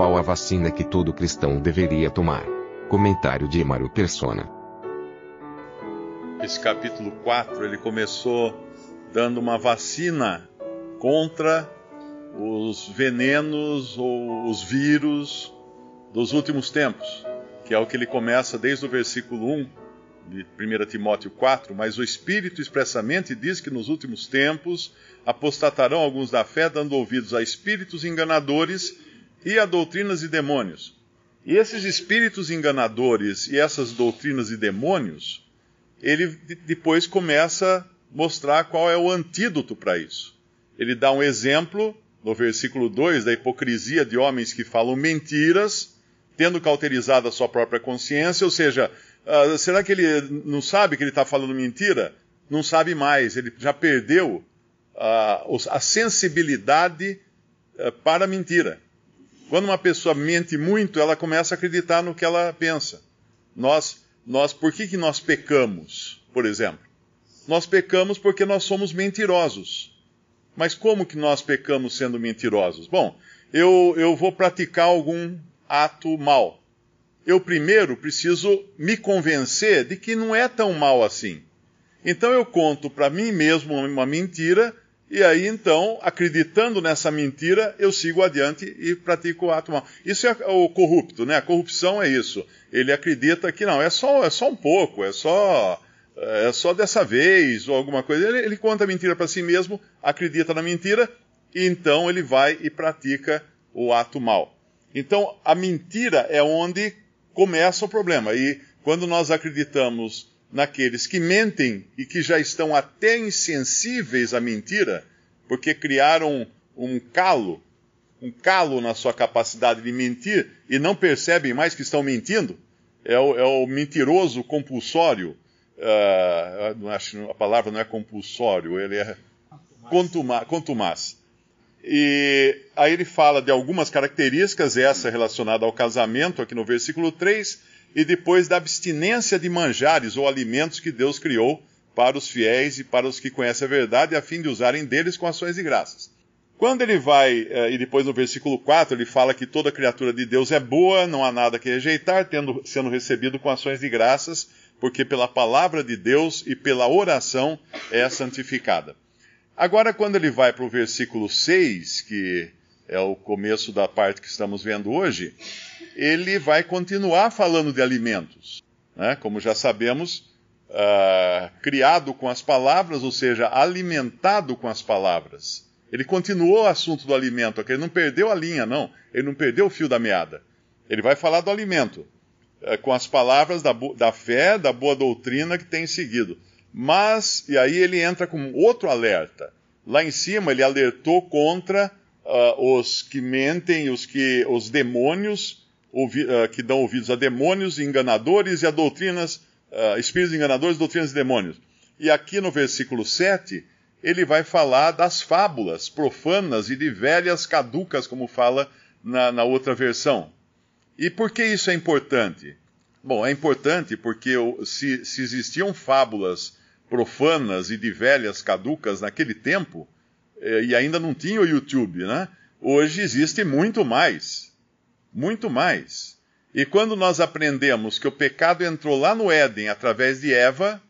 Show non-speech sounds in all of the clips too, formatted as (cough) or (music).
qual a vacina que todo cristão deveria tomar. Comentário de Emaro Persona. Esse capítulo 4, ele começou dando uma vacina contra os venenos ou os vírus dos últimos tempos, que é o que ele começa desde o versículo 1 de 1 Timóteo 4, mas o Espírito expressamente diz que nos últimos tempos apostatarão alguns da fé, dando ouvidos a espíritos enganadores e a doutrinas e demônios. E esses espíritos enganadores e essas doutrinas e demônios, ele depois começa a mostrar qual é o antídoto para isso. Ele dá um exemplo no versículo 2 da hipocrisia de homens que falam mentiras, tendo cauterizado a sua própria consciência, ou seja, uh, será que ele não sabe que ele está falando mentira? Não sabe mais, ele já perdeu uh, a sensibilidade uh, para a mentira. Quando uma pessoa mente muito, ela começa a acreditar no que ela pensa. Nós, nós, por que, que nós pecamos, por exemplo? Nós pecamos porque nós somos mentirosos. Mas como que nós pecamos sendo mentirosos? Bom, eu, eu vou praticar algum ato mal. Eu primeiro preciso me convencer de que não é tão mal assim. Então eu conto para mim mesmo uma mentira e aí, então, acreditando nessa mentira, eu sigo adiante e pratico o ato mal. Isso é o corrupto, né? A corrupção é isso. Ele acredita que não, é só, é só um pouco, é só, é só dessa vez ou alguma coisa. Ele, ele conta a mentira para si mesmo, acredita na mentira, e então ele vai e pratica o ato mal. Então, a mentira é onde começa o problema. E quando nós acreditamos naqueles que mentem e que já estão até insensíveis à mentira, porque criaram um calo, um calo na sua capacidade de mentir e não percebem mais que estão mentindo. É o, é o mentiroso compulsório. Uh, acho, a palavra não é compulsório, ele é contumaz. contumaz. E aí ele fala de algumas características, essa relacionada ao casamento, aqui no versículo 3, e depois da abstinência de manjares ou alimentos que Deus criou para os fiéis e para os que conhecem a verdade, a fim de usarem deles com ações de graças. Quando ele vai, eh, e depois no versículo 4, ele fala que toda criatura de Deus é boa, não há nada que rejeitar, tendo, sendo recebido com ações de graças, porque pela palavra de Deus e pela oração é santificada. Agora, quando ele vai para o versículo 6, que é o começo da parte que estamos vendo hoje, ele vai continuar falando de alimentos. Né? Como já sabemos, uh, criado com as palavras, ou seja, alimentado com as palavras. Ele continuou o assunto do alimento, ele não perdeu a linha, não. Ele não perdeu o fio da meada. Ele vai falar do alimento, uh, com as palavras da, da fé, da boa doutrina que tem seguido. Mas, e aí ele entra com outro alerta. Lá em cima ele alertou contra uh, os que mentem, os que os demônios ouvi, uh, que dão ouvidos a demônios e enganadores e a doutrinas, uh, espíritos enganadores, doutrinas e demônios. E aqui no versículo 7, ele vai falar das fábulas profanas e de velhas caducas, como fala na, na outra versão. E por que isso é importante? Bom, é importante porque se, se existiam fábulas profanas e de velhas caducas naquele tempo, eh, e ainda não tinha o YouTube, né? Hoje existe muito mais muito mais. E quando nós aprendemos que o pecado entrou lá no Éden através de Eva,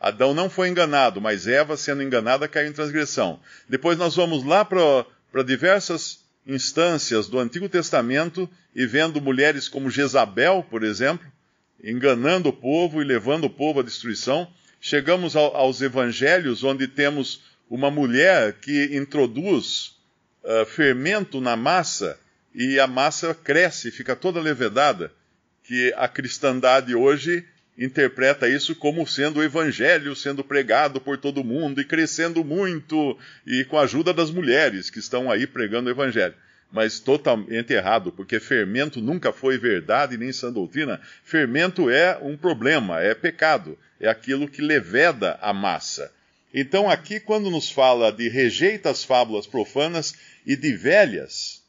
Adão não foi enganado, mas Eva, sendo enganada, caiu em transgressão. Depois nós vamos lá para diversas instâncias do Antigo Testamento e vendo mulheres como Jezabel, por exemplo, enganando o povo e levando o povo à destruição. Chegamos ao, aos evangelhos, onde temos uma mulher que introduz uh, fermento na massa e a massa cresce, fica toda levedada, que a cristandade hoje interpreta isso como sendo o evangelho sendo pregado por todo mundo e crescendo muito e com a ajuda das mulheres que estão aí pregando o evangelho. Mas totalmente errado, porque fermento nunca foi verdade nem sã doutrina. Fermento é um problema, é pecado, é aquilo que leveda a massa. Então, aqui, quando nos fala de rejeita as fábulas profanas e de velhas,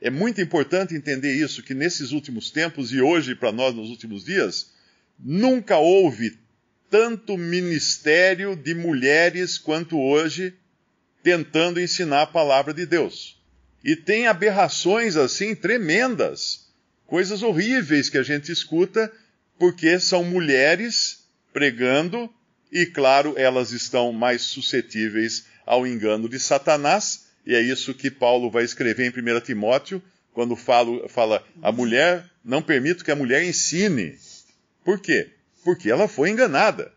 é muito importante entender isso, que nesses últimos tempos e hoje para nós nos últimos dias, nunca houve tanto ministério de mulheres quanto hoje tentando ensinar a palavra de Deus. E tem aberrações assim tremendas, coisas horríveis que a gente escuta, porque são mulheres pregando e, claro, elas estão mais suscetíveis ao engano de Satanás e é isso que Paulo vai escrever em 1 Timóteo, quando fala, fala a mulher, não permito que a mulher ensine. Por quê? Porque ela foi enganada.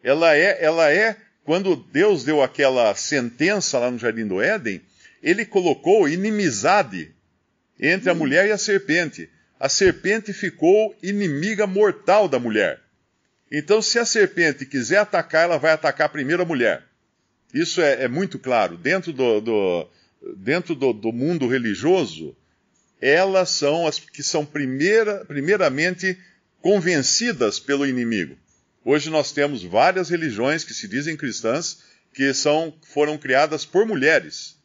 Ela é, ela é, quando Deus deu aquela sentença lá no Jardim do Éden, ele colocou inimizade entre a mulher e a serpente. A serpente ficou inimiga mortal da mulher. Então, se a serpente quiser atacar, ela vai atacar primeiro a mulher. Isso é, é muito claro. Dentro, do, do dentro do, do, mundo religioso, elas são as que são primeira, primeiramente convencidas pelo inimigo. Hoje nós temos várias religiões que se dizem cristãs que são, foram criadas por mulheres.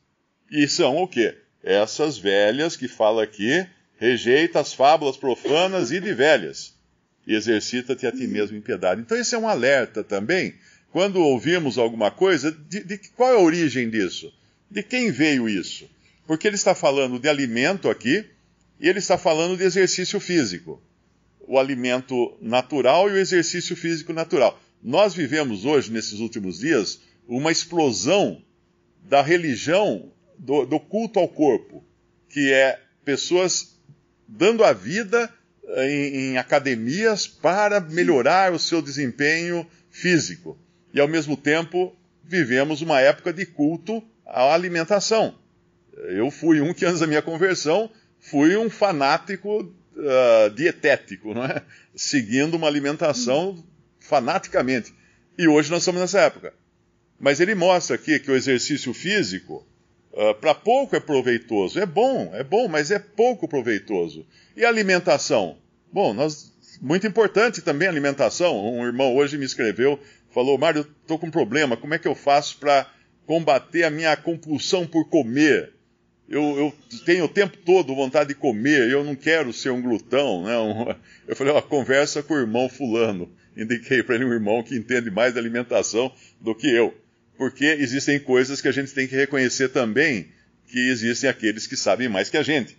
E são o quê? Essas velhas que fala aqui, rejeita as fábulas profanas e de velhas, e exercita-te a ti mesmo em piedade. Então esse é um alerta também quando ouvimos alguma coisa, de, de, qual é a origem disso? De quem veio isso? Porque ele está falando de alimento aqui e ele está falando de exercício físico. O alimento natural e o exercício físico natural. Nós vivemos hoje, nesses últimos dias, uma explosão da religião, do, do culto ao corpo, que é pessoas dando a vida eh, em, em academias para melhorar o seu desempenho físico e ao mesmo tempo vivemos uma época de culto à alimentação. Eu fui um que antes da minha conversão fui um fanático uh, dietético, não é? Seguindo uma alimentação fanaticamente. E hoje nós estamos nessa época. Mas ele mostra aqui que o exercício físico, uh, ah, para pouco é proveitoso. É bom, é bom, mas é pouco proveitoso. E a alimentação? Bom, nós, muito importante também a alimentação. Um irmão hoje me escreveu falou: Mário, estou com um problema, como é que eu faço para combater a minha compulsão por comer? Eu, eu, tenho o tempo todo vontade de comer, eu não quero ser um glutão. Né? (laughs) eu falei: ó, conversa com o irmão Fulano. (laughs) Indiquei para ele um irmão que entende mais da alimentação do que eu. Porque existem coisas que a gente tem que reconhecer também que existem aqueles que sabem mais que a gente.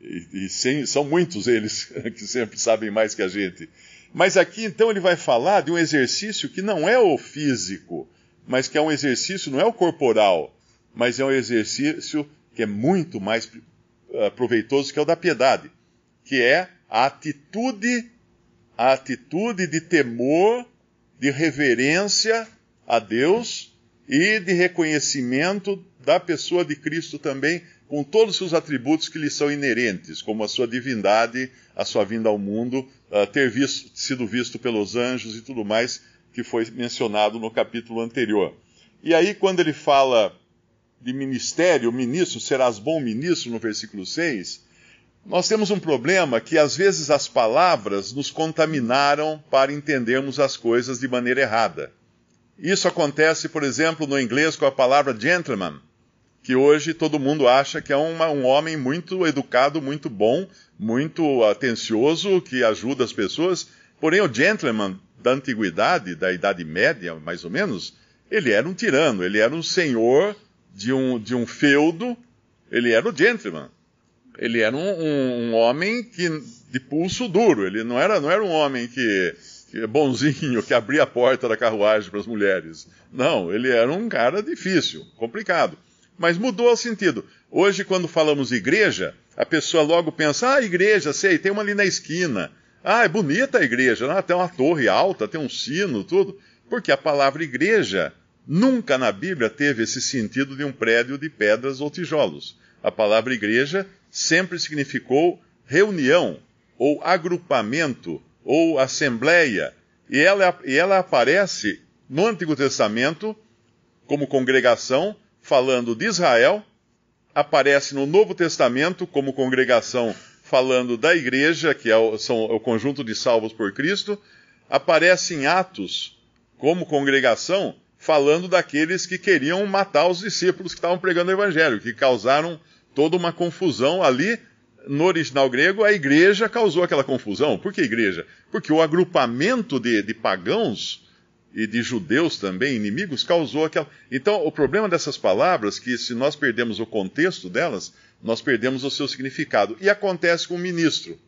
E, e sim, são muitos eles (laughs) que sempre sabem mais que a gente. Mas aqui então ele vai falar de um exercício que não é o físico, mas que é um exercício, não é o corporal, mas é um exercício que é muito mais eh, proveitoso que é o da piedade, que é a atitude, a atitude de temor, de reverência a Deus e de reconhecimento da pessoa de Cristo também, com todos os seus atributos que lhe são inerentes, como a sua divindade, a sua vinda ao mundo ah, ter visto, sido visto pelos anjos e tudo mais que foi mencionado no capítulo anterior. E aí, quando ele fala de ministério, ministro, serás bom ministro, no versículo 6, nós temos um problema que às vezes as palavras nos contaminaram para entendermos as coisas de maneira errada. Isso acontece, por exemplo, no inglês com a palavra gentleman que hoje todo mundo acha que é uma, um homem muito educado, muito bom, muito atencioso, que ajuda as pessoas. Porém, o gentleman da antiguidade, da Idade Média, mais ou menos, ele era um tirano, ele era um senhor de um, de um feudo, ele era o gentleman. Ele era um, um, um homem que, de pulso duro, ele não era, não era um homem que, que bonzinho, que abria a porta da carruagem para as mulheres. Não, ele era um cara difícil, complicado. Mas mudou o sentido. Hoje, quando falamos igreja, a pessoa logo pensa: ah, igreja, sei, tem uma ali na esquina. Ah, é bonita a igreja, ah, tem uma torre alta, tem um sino, tudo. Porque a palavra igreja nunca na Bíblia teve esse sentido de um prédio de pedras ou tijolos. A palavra igreja sempre significou reunião, ou agrupamento, ou assembleia. E ela, e ela aparece no Antigo Testamento como congregação falando de Israel, aparece no Novo Testamento como congregação falando da igreja, que é o, são é o conjunto de salvos por Cristo, aparece em Atos como congregação falando daqueles que queriam matar os discípulos que estavam pregando o evangelho, que causaram toda uma confusão ali. No original grego, a igreja causou aquela confusão. Por que igreja? Porque o agrupamento de, de pagãos e de judeus também, inimigos, causou aquela. Então, o problema dessas palavras, que se nós perdemos o contexto delas, nós perdemos o seu significado. E acontece com o ministro,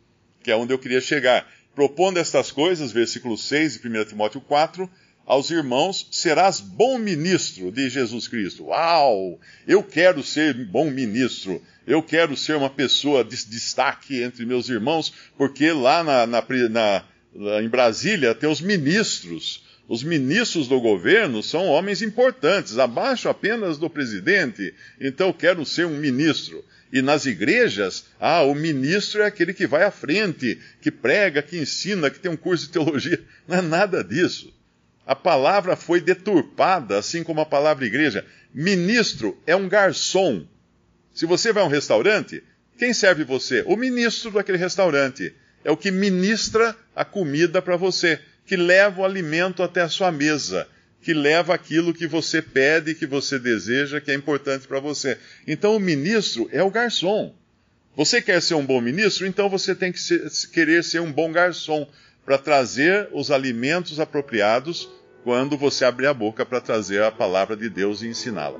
que é onde eu queria chegar. Propondo estas coisas, versículo 6 de 1 Timóteo 4, aos irmãos: serás bom ministro de Jesus Cristo. Uau! Eu quero ser bom ministro. Eu quero ser uma pessoa de destaque entre meus irmãos, porque lá na, na, na, em Brasília tem os ministros os ministros do governo são homens importantes, abaixo apenas do presidente. Então, quero ser um ministro. E nas igrejas, ah, o ministro é aquele que vai à frente, que prega, que ensina, que tem um curso de teologia. Não é nada disso. A palavra foi deturpada, assim como a palavra igreja. Ministro é um garçom. Se você vai a um restaurante, quem serve você? O ministro daquele restaurante. É o que ministra a comida para você que leva o alimento até a sua mesa, que leva aquilo que você pede, que você deseja, que é importante para você. Então o ministro é o garçom. Você quer ser um bom ministro? Então você tem que ser, querer ser um bom garçom para trazer os alimentos apropriados quando você abrir a boca para trazer a palavra de Deus e ensiná-la.